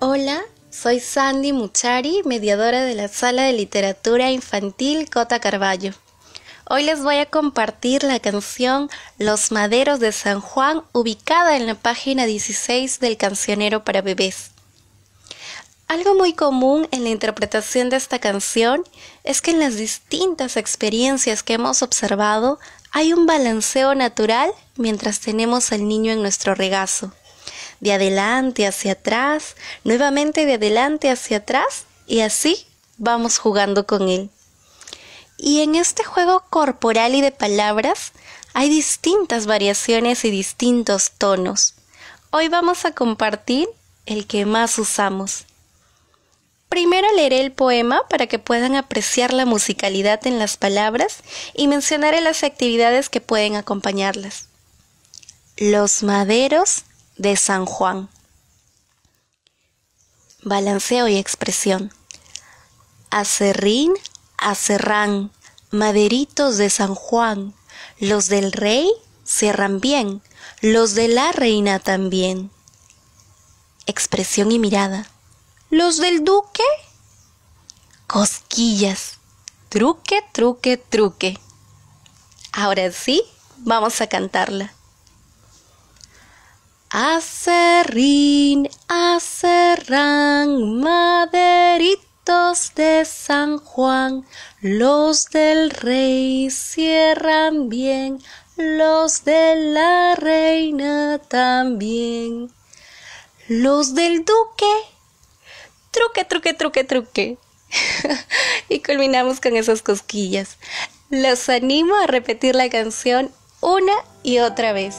Hola, soy Sandy Muchari, mediadora de la Sala de Literatura Infantil Cota Carballo. Hoy les voy a compartir la canción Los Maderos de San Juan, ubicada en la página 16 del cancionero para bebés. Algo muy común en la interpretación de esta canción es que en las distintas experiencias que hemos observado hay un balanceo natural mientras tenemos al niño en nuestro regazo de adelante hacia atrás, nuevamente de adelante hacia atrás y así vamos jugando con él. Y en este juego corporal y de palabras hay distintas variaciones y distintos tonos. Hoy vamos a compartir el que más usamos. Primero leeré el poema para que puedan apreciar la musicalidad en las palabras y mencionaré las actividades que pueden acompañarlas. Los maderos de San Juan. Balanceo y expresión. Acerrín, acerrán, maderitos de San Juan, los del rey cierran bien, los de la reina también. Expresión y mirada. ¿Los del duque? Cosquillas. Truque, truque, truque. Ahora sí, vamos a cantarla. Acerrín, acerrán, maderitos de San Juan, los del rey cierran bien, los de la reina también. Los del duque, truque, truque, truque, truque. y culminamos con esas cosquillas. Los animo a repetir la canción una y otra vez.